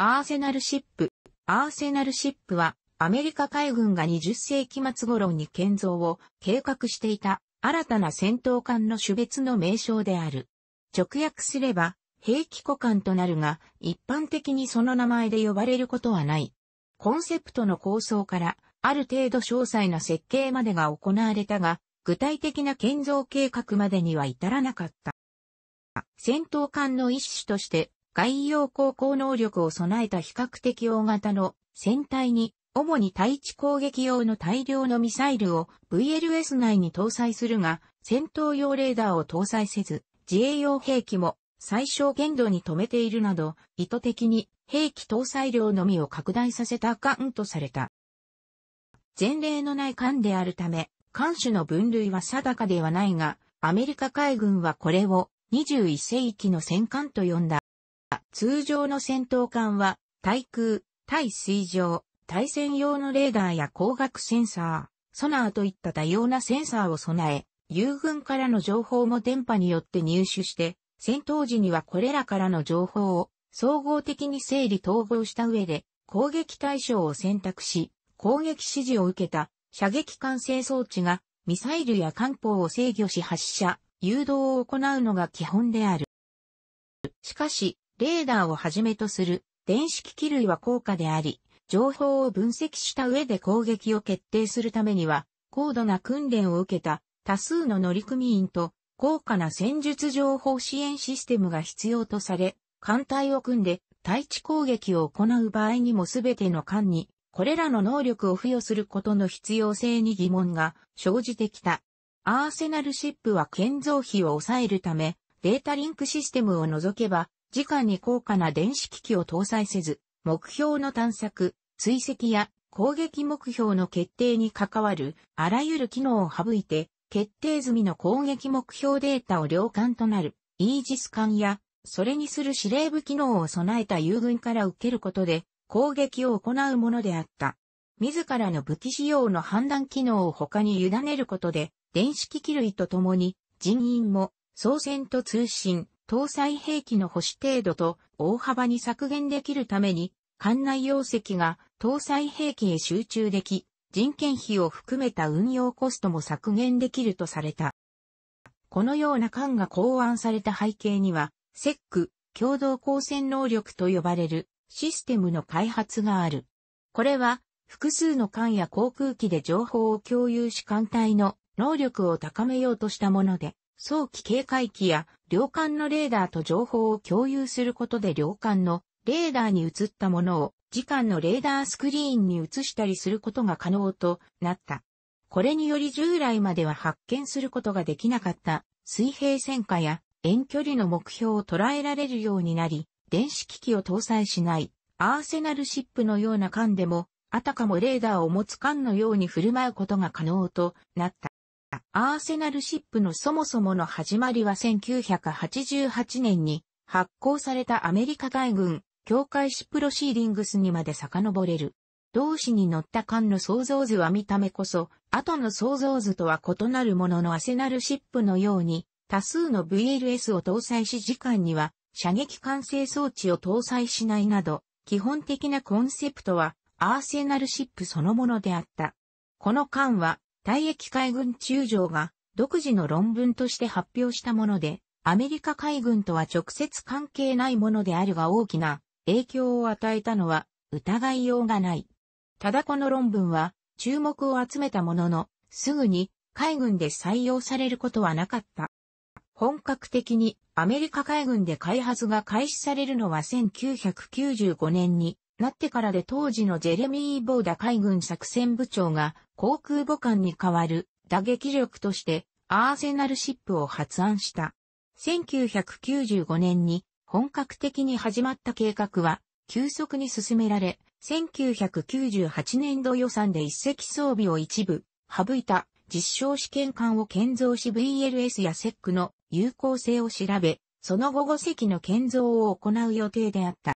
アーセナルシップ。アーセナルシップは、アメリカ海軍が20世紀末頃に建造を計画していた新たな戦闘艦の種別の名称である。直訳すれば、兵器庫艦となるが、一般的にその名前で呼ばれることはない。コンセプトの構想から、ある程度詳細な設計までが行われたが、具体的な建造計画までには至らなかった。戦闘艦の一種として外洋航行能力を備えた比較的大型の船体に、主に対地攻撃用の大量のミサイルを VLS 内に搭載するが、戦闘用レーダーを搭載せず、自衛用兵器も最小限度に止めているなど、意図的に兵器搭載量のみを拡大させた艦とされた。前例のない艦であるため、艦種の分類は定かではないが、アメリカ海軍はこれを21世紀の戦艦と呼んだ。通常の戦闘艦は、対空、対水上、対戦用のレーダーや光学センサー、ソナーといった多様なセンサーを備え、友軍からの情報も電波によって入手して、戦闘時にはこれらからの情報を総合的に整理統合した上で、攻撃対象を選択し、攻撃指示を受けた射撃管制装置がミサイルや艦砲を制御し発射、誘導を行うのが基本である。しかし、レーダーをはじめとする電子機器類は高価であり、情報を分析した上で攻撃を決定するためには、高度な訓練を受けた多数の乗組員と高価な戦術情報支援システムが必要とされ、艦隊を組んで対地攻撃を行う場合にも全ての艦に、これらの能力を付与することの必要性に疑問が生じてきた。アーセナルシップは建造費を抑えるため、データリンクシステムを除けば、時間に高価な電子機器を搭載せず、目標の探索、追跡や攻撃目標の決定に関わるあらゆる機能を省いて、決定済みの攻撃目標データを両艦となるイージス艦や、それにする司令部機能を備えた友軍から受けることで攻撃を行うものであった。自らの武器使用の判断機能を他に委ねることで、電子機器類とともに人員も、操船と通信、搭載兵器の保守程度と大幅に削減できるために、艦内容積が搭載兵器へ集中でき、人件費を含めた運用コストも削減できるとされた。このような艦が考案された背景には、セック、共同光線能力と呼ばれるシステムの開発がある。これは、複数の艦や航空機で情報を共有し艦隊の能力を高めようとしたもので、早期警戒機や領艦のレーダーと情報を共有することで領艦のレーダーに映ったものを時間のレーダースクリーンに映したりすることが可能となった。これにより従来までは発見することができなかった水平線下や遠距離の目標を捉えられるようになり、電子機器を搭載しないアーセナルシップのような艦でも、あたかもレーダーを持つ艦のように振る舞うことが可能となった。アーセナルシップのそもそもの始まりは1988年に発行されたアメリカ海軍境界史プロシーディングスにまで遡れる。同紙に乗った艦の創造図は見た目こそ、後の創造図とは異なるもののアセナルシップのように、多数の VLS を搭載し時間には射撃管制装置を搭載しないなど、基本的なコンセプトはアーセナルシップそのものであった。この艦は退役海軍中将が独自の論文として発表したもので、アメリカ海軍とは直接関係ないものであるが大きな影響を与えたのは疑いようがない。ただこの論文は注目を集めたものの、すぐに海軍で採用されることはなかった。本格的にアメリカ海軍で開発が開始されるのは1995年になってからで当時のジェレミー・ボーダ海軍作戦部長が航空母艦に代わる打撃力としてアーセナルシップを発案した。1995年に本格的に始まった計画は急速に進められ、1998年度予算で一隻装備を一部省いた実証試験艦を建造し VLS やセックの有効性を調べ、その後5隻の建造を行う予定であった。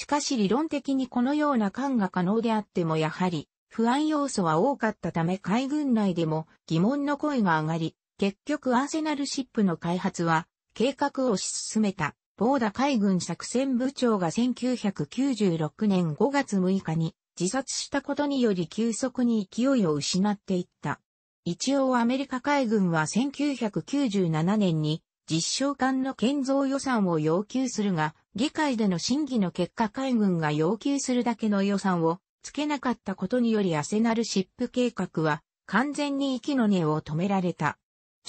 しかし理論的にこのような艦が可能であってもやはり不安要素は多かったため海軍内でも疑問の声が上がり、結局アーセナルシップの開発は計画を推し進めた。ボーダ海軍作戦部長が1996年5月6日に自殺したことにより急速に勢いを失っていった。一応アメリカ海軍は1997年に実証艦の建造予算を要求するが、議会での審議の結果海軍が要求するだけの予算をつけなかったことによりアセナルシップ計画は完全に息の根を止められた。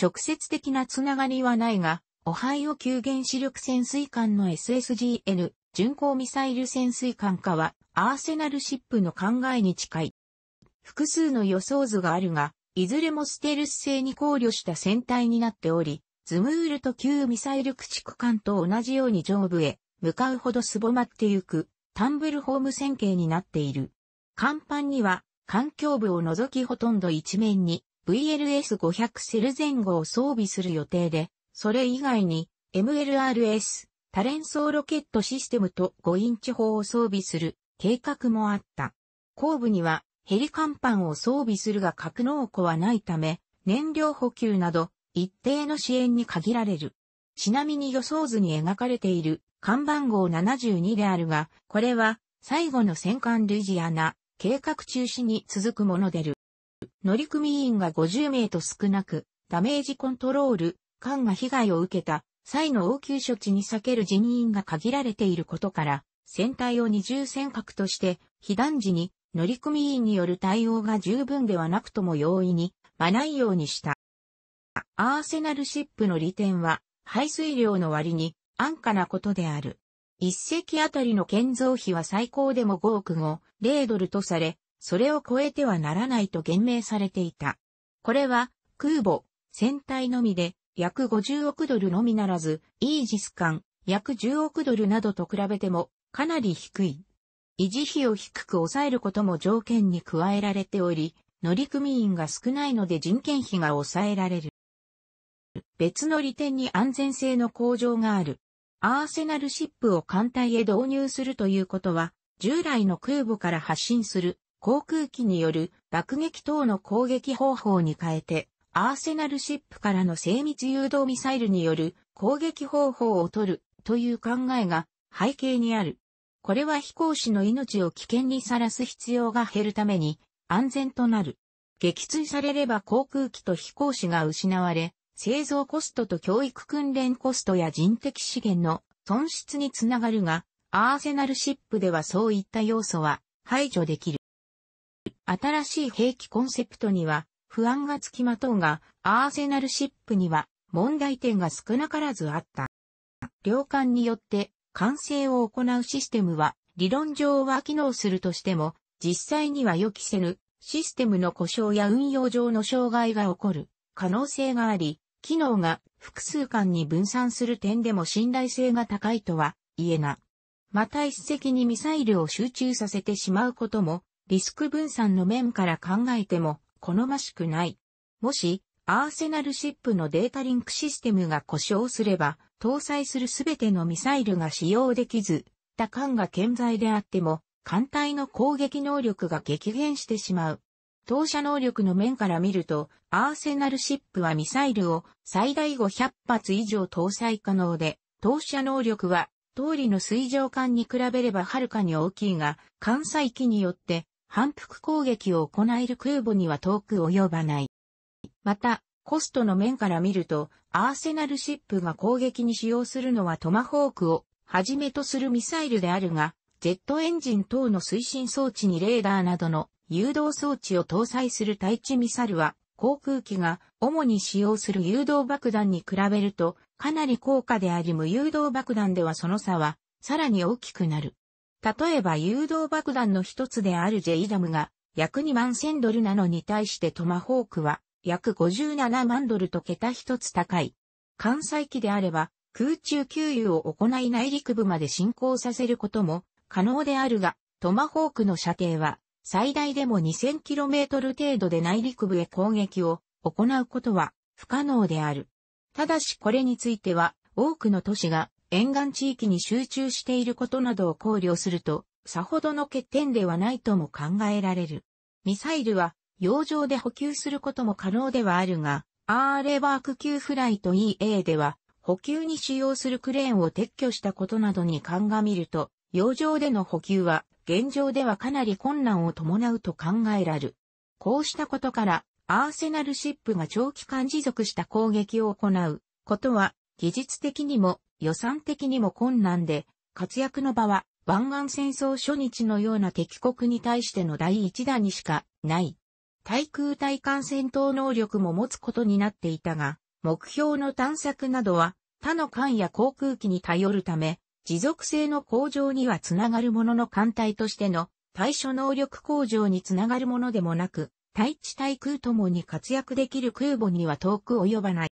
直接的なつながりはないが、オハイオ急原子力潜水艦の SSGN 巡航ミサイル潜水艦化はアーセナルシップの考えに近い。複数の予想図があるが、いずれもステルス性に考慮した船体になっており、ズムールと旧ミサイル駆逐艦と同じように上部へ向かうほどすぼまってゆくタンブルホーム線形になっている。甲板には環境部を除きほとんど一面に VLS500 セル前後を装備する予定で、それ以外に MLRS 多連装ロケットシステムと5インチ砲を装備する計画もあった。後部にはヘリ甲板を装備するが格納庫はないため、燃料補給など一定の支援に限られる。ちなみに予想図に描かれている看板号72であるが、これは最後の戦艦ルイジアナ計画中止に続くものでる。乗組員が50名と少なく、ダメージコントロール、艦が被害を受けた際の応急処置に避ける人員が限られていることから、船体を二重尖閣として、被弾時に乗組員による対応が十分ではなくとも容易に、まないようにした。アーセナルシップの利点は、排水量の割に安価なことである。一隻あたりの建造費は最高でも5億5、0ドルとされ、それを超えてはならないと言命されていた。これは、空母、船体のみで、約50億ドルのみならず、イージス艦、約10億ドルなどと比べても、かなり低い。維持費を低く抑えることも条件に加えられており、乗組員が少ないので人件費が抑えられる。別の利点に安全性の向上がある。アーセナルシップを艦隊へ導入するということは、従来の空母から発進する航空機による爆撃等の攻撃方法に変えて、アーセナルシップからの精密誘導ミサイルによる攻撃方法を取るという考えが背景にある。これは飛行士の命を危険にさらす必要が減るために安全となる。撃墜されれば航空機と飛行士が失われ、製造コストと教育訓練コストや人的資源の損失につながるが、アーセナルシップではそういった要素は排除できる。新しい兵器コンセプトには不安がつきまとうが、アーセナルシップには問題点が少なからずあった。量艦によって完成を行うシステムは理論上は機能するとしても、実際には予期せぬシステムの故障や運用上の障害が起こる可能性があり、機能が複数間に分散する点でも信頼性が高いとは言えな。また一石にミサイルを集中させてしまうことも、リスク分散の面から考えても好ましくない。もし、アーセナルシップのデータリンクシステムが故障すれば、搭載するすべてのミサイルが使用できず、他艦が健在であっても、艦隊の攻撃能力が激減してしまう。投射能力の面から見ると、アーセナルシップはミサイルを最大500発以上搭載可能で、投射能力は、通りの水上艦に比べればはるかに大きいが、艦載機によって反復攻撃を行える空母には遠く及ばない。また、コストの面から見ると、アーセナルシップが攻撃に使用するのはトマホークをはじめとするミサイルであるが、ジェットエンジン等の推進装置にレーダーなどの誘導装置を搭載する対地ミサルは、航空機が主に使用する誘導爆弾に比べるとかなり高価であり無誘導爆弾ではその差はさらに大きくなる。例えば誘導爆弾の一つである J ダムが約2万1000ドルなのに対してトマホークは約57万ドルと桁一つ高い。艦載機であれば空中給油を行い内陸部まで進行させることも可能であるが、トマホークの射程は最大でも 2000km 程度で内陸部へ攻撃を行うことは不可能である。ただしこれについては多くの都市が沿岸地域に集中していることなどを考慮するとさほどの欠点ではないとも考えられる。ミサイルは洋上で補給することも可能ではあるが、RA バーク級フライト EA では補給に使用するクレーンを撤去したことなどに鑑みると、洋上での補給は現状ではかなり困難を伴うと考えられる。こうしたことから、アーセナルシップが長期間持続した攻撃を行うことは、技術的にも予算的にも困難で、活躍の場は湾岸戦争初日のような敵国に対しての第一弾にしかない。対空対艦戦闘能力も持つことになっていたが、目標の探索などは他の艦や航空機に頼るため、持続性の向上にはつながるものの艦隊としての対処能力向上につながるものでもなく、対地対空ともに活躍できる空母には遠く及ばない。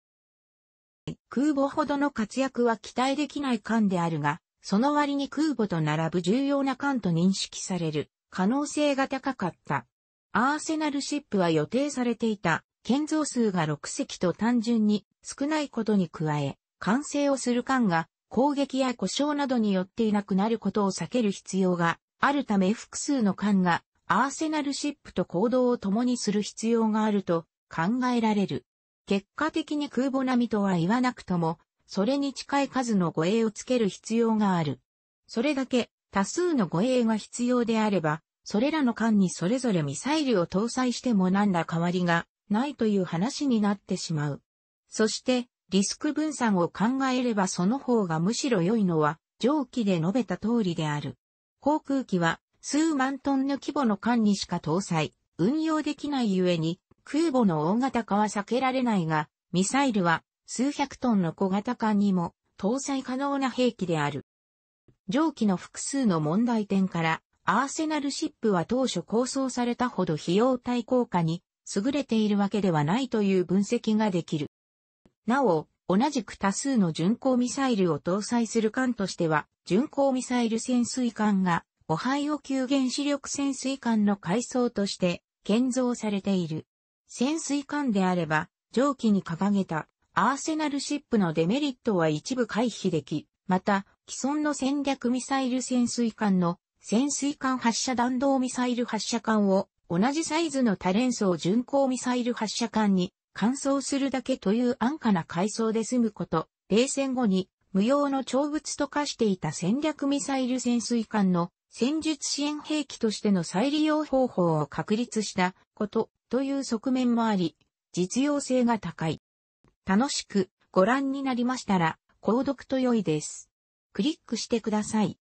空母ほどの活躍は期待できない艦であるが、その割に空母と並ぶ重要な艦と認識される可能性が高かった。アーセナルシップは予定されていた建造数が6隻と単純に少ないことに加え、完成をする艦が攻撃や故障などによっていなくなることを避ける必要があるため複数の艦がアーセナルシップと行動を共にする必要があると考えられる。結果的に空母並みとは言わなくとも、それに近い数の護衛をつける必要がある。それだけ多数の護衛が必要であれば、それらの間にそれぞれミサイルを搭載しても何ら変わりがないという話になってしまう。そして、リスク分散を考えればその方がむしろ良いのは、上記で述べた通りである。航空機は数万トンの規模の艦にしか搭載、運用できないゆえに、空母の大型化は避けられないが、ミサイルは数百トンの小型艦にも搭載可能な兵器である。上記の複数の問題点から、アーセナルシップは当初構想されたほど費用対効果に優れているわけではないという分析ができる。なお、同じく多数の巡航ミサイルを搭載する艦としては、巡航ミサイル潜水艦が、オハイオ級原子力潜水艦の階層として、建造されている。潜水艦であれば、上記に掲げた、アーセナルシップのデメリットは一部回避でき、また、既存の戦略ミサイル潜水艦の潜水艦発射弾道ミサイル発射艦を同じサイズの多連装巡航ミサイル発射艦に乾燥するだけという安価な階層で済むこと、冷戦後に無用の長物と化していた戦略ミサイル潜水艦の戦術支援兵器としての再利用方法を確立したことという側面もあり、実用性が高い。楽しくご覧になりましたら、購読と良いです。クリックしてください。